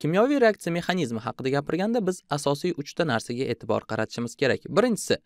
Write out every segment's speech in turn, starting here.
kimyoviy reaksiya mexanizmi haqida gapirganda biz asosiy uchta narsaga e'tibor qaratishimiz kerak birinchisi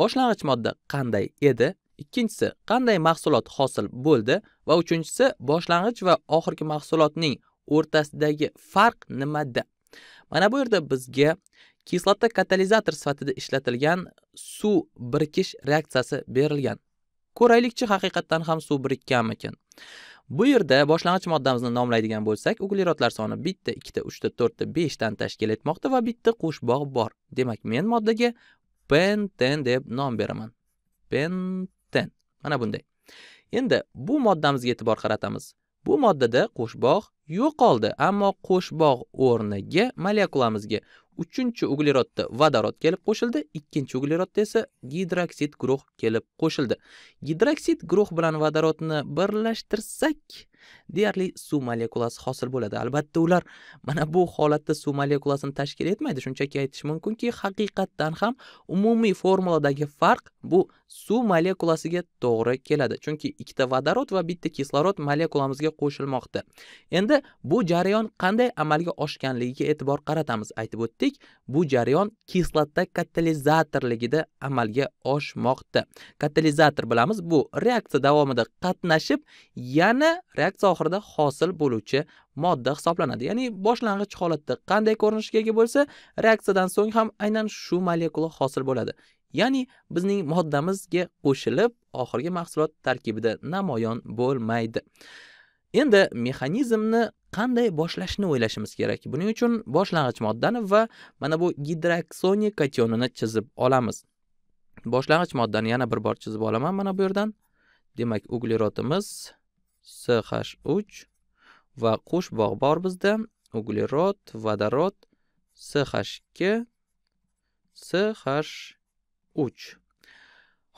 boshlang'ich modda qanday edi ikkinchisi qanday mahsulot hosil bo'ldi va uchinchisi boshlang'ich va oxirgi mahsulotning o'rtasidagi farq nimada mana bu yerda bizga kislota katalizator sifatida ishlatilgan suv birikish reaksiyasi berilgan ko'raylikchi haqiqatdan ham suv birikkanmikin Bu yerda boshlang'ich moddamizni nomlaydigan bo'lsak, uglerodlar soni 1 2 3 4 5 dan tashkil etmoqda va bitta qo'shbog' bor. Demak, men moddaga penten deb nom beraman. Penten. Mana bunday. Endi bu moddamizga e'tibor qaratamiz. Bu moddada qo'shbog' yo'qoldi, ammo qo'shbog' o'rniga molekulamizga uchinchi uglerodda vodorod kelib qo'shildi ikkinchi uglerodda esa gidroksid guruh kelib qo'shildi gidroksid guruh bilan vodorodni birlashtirsak deyarli suv molekulasi hosil bo'ladi albatta ular mana bu holatda suv molekulasini tashkil etmaydi shunchaki aytish mumkinki haqiqatdan ham umumiy formuladagi farq bu suv molekulasiga to'g'ri keladi chunki ikkita vodorod va bitta kislorod molekulamizga qo'shilmoqda endi bu jarayon qanday amalga oshganligiga e'tibor qaratamiz aytib o'tdik bu jarayon kislota katalizatorligida amalga oshmoqda katalizator bilamiz bu reaksiya davomida qatnashib yana rak zohirida hosil bo'luvchi modda hisoblanadi ya'ni boshlang'ich holatda qanday ko'rinishga ega bo'lsa reaksiyadan so'ng ham aynan shu molekula hosil bo'ladi ya'ni bizning moddamizga qo'shilib oxirgi mahsulot tarkibida namoyon bo'lmaydi endi mexanizmni qanday boshlashni o'ylashimiz kerak buning uchun boshlang'ich moddani va mana bu gidroksoniy kationini chizib olamiz boshlang'ich moddani yana bir bor chizib olaman mana bu yerdan demak uglerodimiz ch 3 va qo'sh bog' bor bizda. Uglerod, vodorod, ch 2 ch 3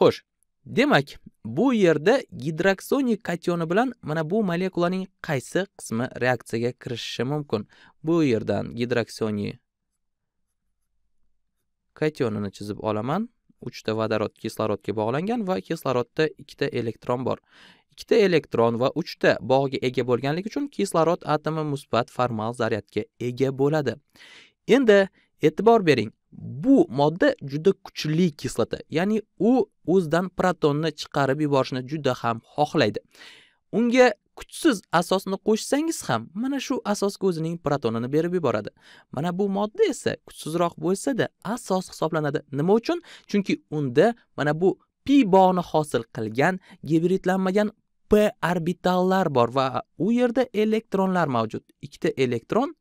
Xo'sh, demak, bu yerda gidroksoniy kationi bilan mana bu molekulaning qaysi qismi reaksiyaga kirishishi mumkin? Bu yerdan gidroksoniy kationini chizib olaman. 3 ta vodorod kislorodga bog'langan va kislorodda 2 ta elektron bor. ikkita elektron va uchta bog'ga ega bo'lganligi uchun kislorod atomi musbat formal zaryadga ega bo'ladi endi e'tibor bering bu modda juda kuchli kislota ya'ni u o'zidan protonni chiqarib yuborishni juda ham xohlaydi unga kuchsiz asosni qo'shsangiz ham mana shu asosga o'zining protonini berib yuboradi mana bu modda esa kuchsizroq bo'lsa-da asos hisoblanadi nima uchun chunki unda mana bu pi bog'ni hosil qilgan gibridlanmagan p orbitallar bor va u yerda elektronlar mavjud ikkita elektron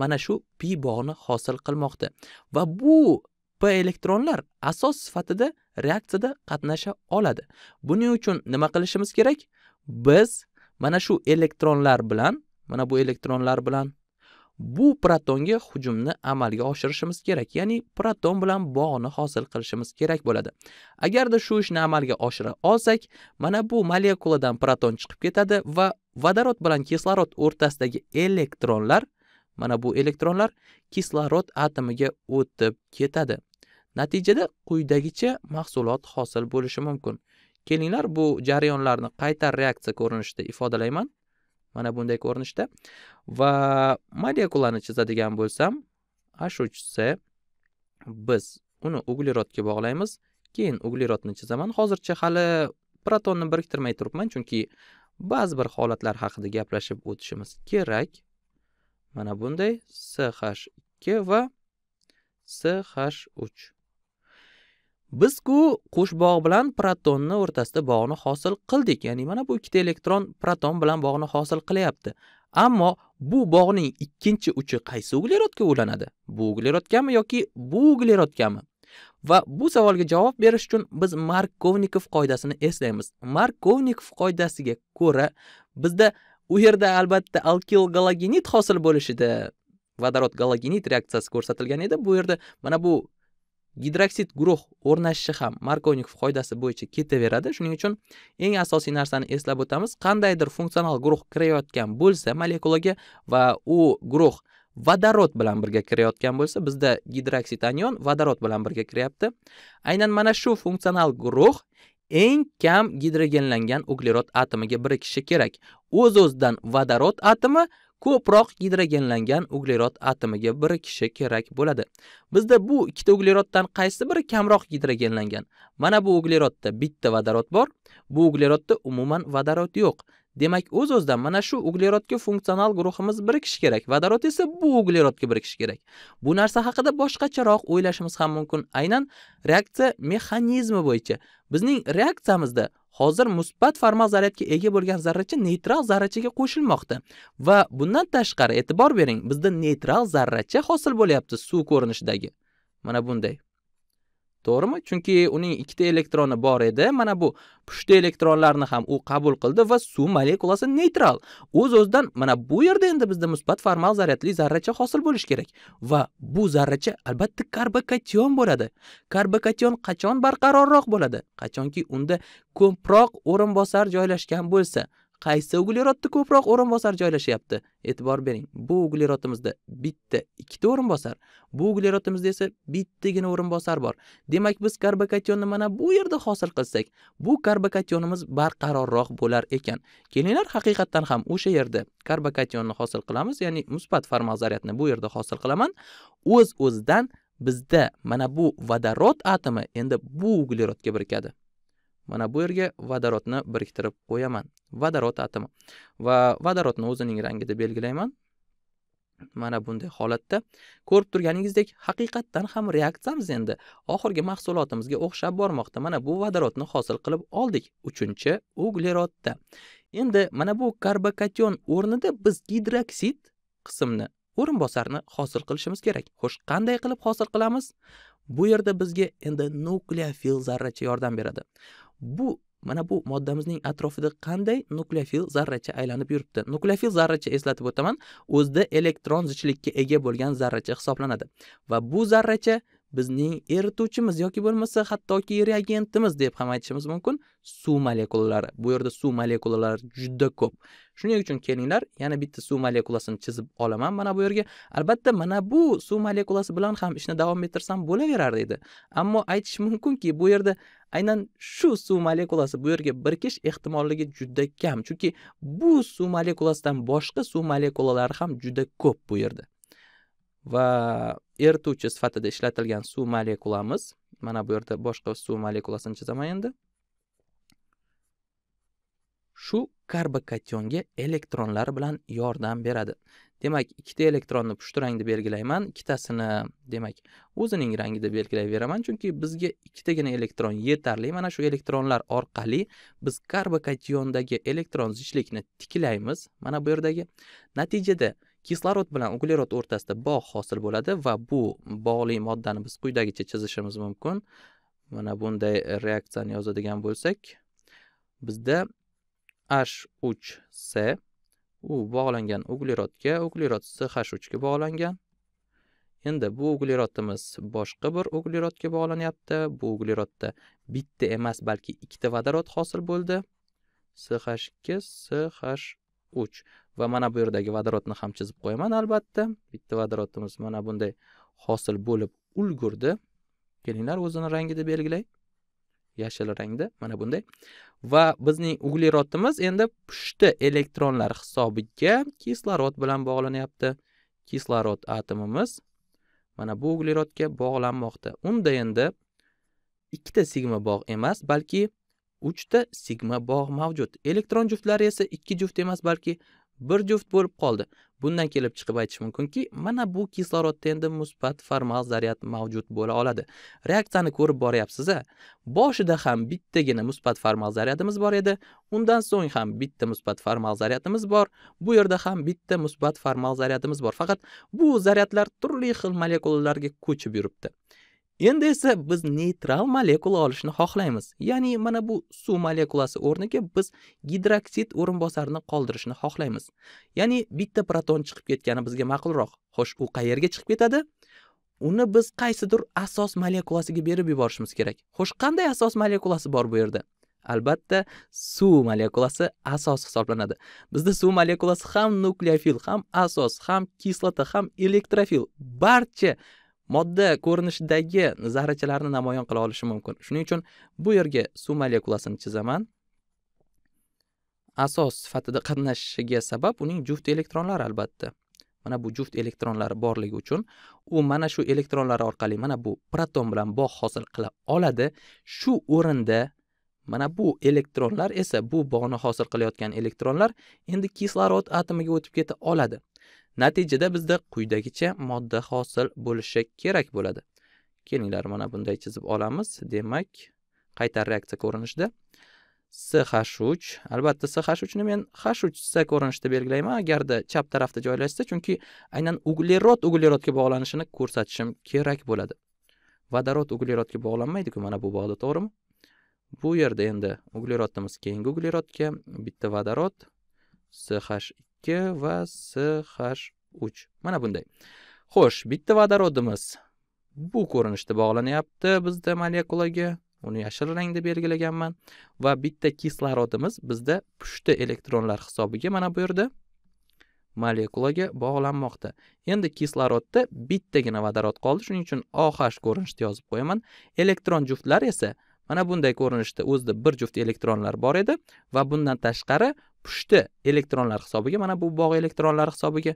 mana shu pi bog'ni hosil qilmoqda va bu p elektronlar asos sifatida reaksiyada qatnasha oladi buning uchun nima qilishimiz kerak biz mana shu elektronlar bilan mana bu elektronlar bilan bu protonga hujumni amalga oshirishimiz kerak ya'ni proton bilan bog'ni hosil qilishimiz kerak bo'ladi agarda shu ishni amalga oshira olsak mana bu molekuladan proton chiqib ketadi va vodorod bilan kislorod o'rtasidagi elektronlar mana bu elektronlar kislorod atomiga o'tib ketadi natijada quyidagicha mahsulot hosil bo'lishi mumkin kelinglar bu jarayonlarni qayta reaksiya ko'rinishida ifodalayman mana bunday ko'rinishda va molekulani chizadigan bo'lsam h uch c biz uni uglerodga bog'laymiz keyin uglerodni chizaman hozircha hali protonni biriktirmay turibman chunki ba'zi bir holatlar haqida gaplashib o'tishimiz kerak mana bunday ch ikki va ch uch biz-ku bog' bilan protonni o'rtasida bog'ni hosil qildik ya'ni mana bu ikkita elektron proton bilan bog'ni hosil qilyapti ammo bu bog'ning ikkinchi uchi qaysi uglerodga ulanadi bu uglerodgami yoki bu uglerodgami va bu savolga javob berish uchun biz markovnikov qoidasini eslaymiz markovnikov qoidasiga ko'ra bizda u yerda albatta alkil galogenit hosil bo'lishida vodorod galogenit reaksiyasi ko'rsatilgan edi bu yerda mana bu gidroksid guruh o'rnashishi ham markovnikov qoidasi bo'yicha ketaveradi shuning uchun eng asosiy narsani eslab o'tamiz qandaydir funksional guruh kirayotgan bo'lsa molekulaga va u guruh vodorod bilan birga kirayotgan bo'lsa bizda gidroksid anion vodorod bilan birga kiryapti aynan mana shu funksional guruh eng kam gidrogenlangan uglerod atomiga birikishi kerak o'z o'zidan vodorod atomi ko'proq gidrogenlangan uglerod atomiga bir kishi kerak bo'ladi bizda bu ikkita ugleroddan qaysi biri kamroq gidrogenlangan mana bu uglerodda bitta vodorod bor bu uglerodda umuman vodorod yo'q Demak, o'z o'zidan mana shu uglerodga funksional guruhimiz birikishi kerak. Vodorod esa bu uglerodga birikishi kerak. Bu narsa haqida boshqacharoq o'ylashimiz ham mumkin. Aynan reaksiya mexanizmi bo'yicha bizning reaksiyamizda hozir musbat formal zaryadga ega bo'lgan zarracha neytral zarrachaga qo'shilmoqda va bundan tashqari e'tibor bering, bizda neytral zarracha hosil bo'lyapti suv ko'rinishidagi. Mana bunday. to'g'rimi chunki uning ikkita elektroni bor edi mana bu pushta elektronlarni ham u qabul qildi va suv molekulasi neytral o'z o'zidan mana bu yerda endi bizda musbat formal zaryadli zarracha hosil bo'lishi kerak va bu zarracha albatta karbokation bo'ladi karbokation qachon barqarorroq bo'ladi qachonki unda ko'proq o'rinbosar joylashgan bo'lsa qaysi uglerodda ko'proq o'rinbosar joylashyapti e'tibor bering bu uglerodimizda bitta ikkita o'rinbosar bu uglerodimizda esa bittagina o'rinbosar bor demak biz karbokationni mana bu yerda hosil qilsak bu karbokationimiz barqarorroq bo'lar ekan kelinglar haqiqatdan ham o'sha yerda karbokationni hosil qilamiz ya'ni musbat formal zaryadni bu yerda hosil qilaman o'z o'zidan bizda mana bu vodorod atomi endi bu uglerodga birikadi mana bu yerga vodorodni biriktirib qo'yaman vodorod atomi va vodorodni o'zining rangida belgilayman mana bunday holatda ko'rib turganingizdek haqiqatdan ham reaksiyamiz endi oxirgi mahsulotimizga o'xshab bormoqda mana bu vodorodni hosil qilib oldik uchinchi uglerodda endi mana bu karbokation o'rnida biz gidroksid qismni o'rinbosarni hosil qilishimiz kerak xo'sh qanday qilib hosil qilamiz bu yerda bizga endi nukleofil zarracha yordam beradi bu mana bu moddamizning atrofida qanday nukleofil zarracha aylanib yuribdi nukleofil zarracha eslatib o'taman o'zida elektron zichlikka ega bo'lgan zarracha hisoblanadi va bu zarracha bizning erituvchimiz yoki bo'lmasa hattoki reagentimiz deb ham aytishimiz mumkin suv molekulalari bu yerda suv molekulalari juda ko'p shuning uchun kelinglar yana bitta suv molekulasini chizib olaman mana bu yerga albatta mana bu suv molekulasi bilan ham ishni davom ettirsam bo'laverar edi ammo aytish mumkinki bu yerda aynan shu suv molekulasi bu yerga birikish ehtimolligi juda kam chunki bu suv molekulasidan boshqa suv molekulalari ham juda ko'p bu yerda va erituvchi sifatida ishlatilgan suv molekulamiz mana bu yerda boshqa suv molekulasini chizaman endi shu karbokationga elektronlar bilan yordam beradi demak ikkita elektronni pushti rangda belgilayman ikkitasini demak o'zining rangida belgilayveraman chunki bizga ikkitagina elektron yetarli mana shu elektronlar orqali biz karbokationdagi elektron zichlikni tiklaymiz mana bu yerdagi natijada kislorod bilan uglerod o'rtasida bog' hosil bo'ladi va bu bog'li moddani biz quyidagicha chizishimiz mumkin mana bunday reaksiyani yozadigan bo'lsak bizda h uch s u bog'langan uglerodga uglerod ch uchga bog'langan endi bu uglerodimiz boshqa bir uglerodga bog'lanyapti bu uglerodda bitta emas balki ikkita vodorod hosil bo'ldi ch ikki ch uch va mana bu yerdagi vodorodni ham chizib qo'yaman albatta bitta vodorodimiz mana bunday hosil bo'lib ulgurdi kelinglar o'zini rangida belgilay yashil rangda mana bunday va bizning uglerodimiz endi pushti elektronlar hisobiga kislorod bilan bog'lanyapti kislorod atomimiz mana bu uglerodga bog'lanmoqda unda endi ikkita sigma bog' emas balki uchta sigma bog' mavjud elektron juftlari esa ikki juft emas balki bir juft bo'lib qoldi bundan kelib chiqib aytish mumkinki mana bu kislorodda endi musbat formal zaryad mavjud bo'la oladi reaksiyani ko'rib boryapsiz a boshida ham bittagina musbat formal zaryadimiz bor edi undan so'ng ham bitta musbat formal zaryadimiz bor bu yerda ham bitta musbat formal zaryadimiz bor faqat bu zaryadlar turli xil molekulalarga ko'chib yuribdi endi esa biz neytral molekula olishni xohlaymiz ya'ni mana bu suv molekulasi o'rniga biz gidroksid o'rinbosarini qoldirishni xohlaymiz ya'ni bitta proton chiqib ketgani bizga ma'qulroq xo'sh u qayerga chiqib ketadi uni biz qaysidir asos molekulasiga berib yuborishimiz kerak xo'sh qanday asos molekulasi bor bu yerda albatta suv molekulasi asos hisoblanadi bizda suv molekulasi ham nukleofil ham asos ham kislota ham elektrofil barcha modda ko'rinishidagi zarrachalarni namoyon qila olishi mumkin shuning uchun bu yerga suv molekulasini chizaman asos sifatida qatnashishiga sabab uning juft elektronlari albatta mana bu juft elektronlari borligi uchun u mana shu elektronlar orqali mana bu proton bilan bog' hosil qila oladi shu o'rinda mana bu elektronlar esa bu bog'ni hosil qilayotgan elektronlar endi kislorod atomiga o'tib keta oladi natijada bizda quyidagicha modda hosil bo'lishi kerak bo'ladi kelinglar mana bunday chizib olamiz demak qaytar reaksiya ko'rinishida SH3 albatta SH3 ni men H3S ko'rinishida belgilayman agarda chap tarafda joylashsa chunki aynan uglerod uglerodga bog'lanishini ko'rsatishim kerak bo'ladi vodorod uglerodga bog'lanmaydi-ku mana bu bog'da to'g'rimi bu yerda endi uglerodimiz keyingi uglerodga bitta vodorod sh ikki va ch uch mana bunday xo'sh bitta vodorodimiz bu ko'rinishda bog'lanyapti bizda molekulaga uni yashil rangda belgilaganman va bitta kislorodimiz bizda pushta elektronlar hisobiga mana bu yerda molekulaga bog'lanmoqda endi kislorodda bittagina vodorod qoldi shuning uchun oh ko'rinishda yozib qo'yaman elektron juftlar esa mana bunday ko'rinishda o'zida bir juft elektronlar bor edi va bundan tashqari pushti elektronlar hisobiga mana bu bog' elektronlari hisobiga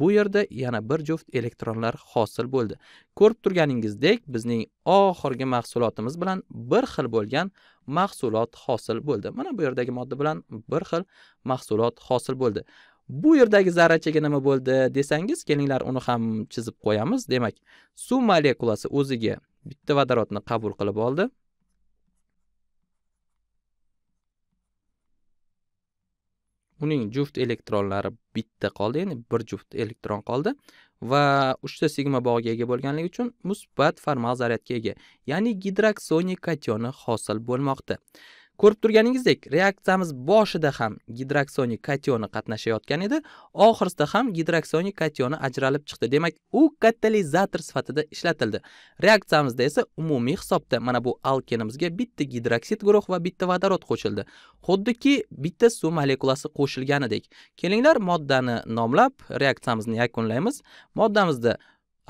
bu yerda yana bir juft elektronlar hosil bo'ldi ko'rib turganingizdek bizning oxirgi mahsulotimiz bilan bir xil bo'lgan mahsulot hosil bo'ldi mana bu yerdagi modda bilan bir xil mahsulot hosil bo'ldi bu yerdagi zarrachaga nima bo'ldi desangiz kelinglar uni ham chizib qo'yamiz demak suv molekulasi o'ziga bitta vodorodni qabul qilib oldi uning juft elektronlari bitta qoldi ya'ni bir juft elektron qoldi va uchta sigma bog'iga ega bo'lganligi uchun musbat formal zaryadga ega ya'ni gidroksonik kationi hosil bo'lmoqda ko'rib turganingizdek reaksiyamiz boshida ham gidroksoniy kationi qatnashayotgan edi oxirida ham gidroksoniy kationi ajralib chiqdi demak u katalizator sifatida ishlatildi reaksiyamizda esa umumiy hisobda mana bu alkenimizga bitta gidroksid guruh va bitta vodorod qo'shildi xuddiki bitta suv molekulasi qo'shilganidek kelinglar moddani nomlab reaksiyamizni yakunlaymiz moddamizda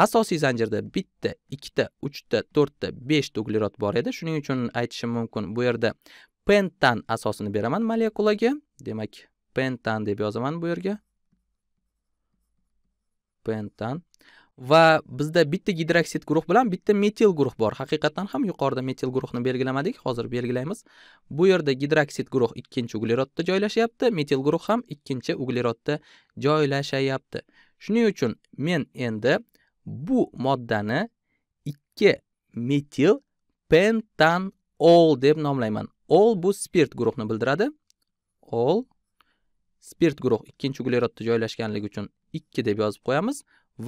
asosiy zanjirda bitta ikkita uchta to'rtta beshta uglerod bor edi shuning uchun aytishim mumkin bu yerda pentan asosini beraman molekulaga demak pentan deb yozaman bu yerga pentan va bizda bitta gidroksid guruh bilan bitta metil guruh bor Haqiqatan ham yuqorida metil guruhni belgilamadik hozir belgilaymiz bu yerda gidroksid guruh ikkinchi uglerodda joylashyapti metil guruh ham ikkinchi uglerodda joylashayapti shuning uchun men endi bu moddani 2 metil pentanol deb nomlayman ol bu spirt guruhni bildiradi ol spirt guruh ikkinchi uglerodda joylashganligi uchun ikki deb yozib qo'yamiz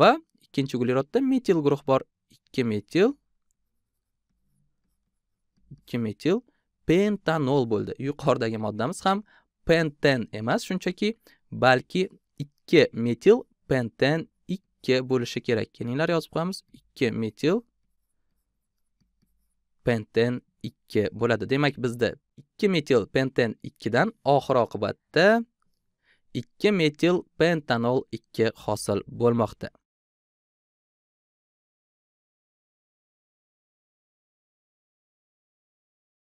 va ikkinchi uglerodda metil guruh bor ikki metil ikki metil pentanol bo'ldi yuqoridagi moddamiz ham penten emas shunchaki balki ikki metil penten ikki bo'lishi kerak kelinglar yozib qo'yamiz ikki metil penten ikki bo'ladi demak bizda ikki metil penten ikkidan oxir oqibatda ikki metil pentanol ikki hosil bo'lmoqda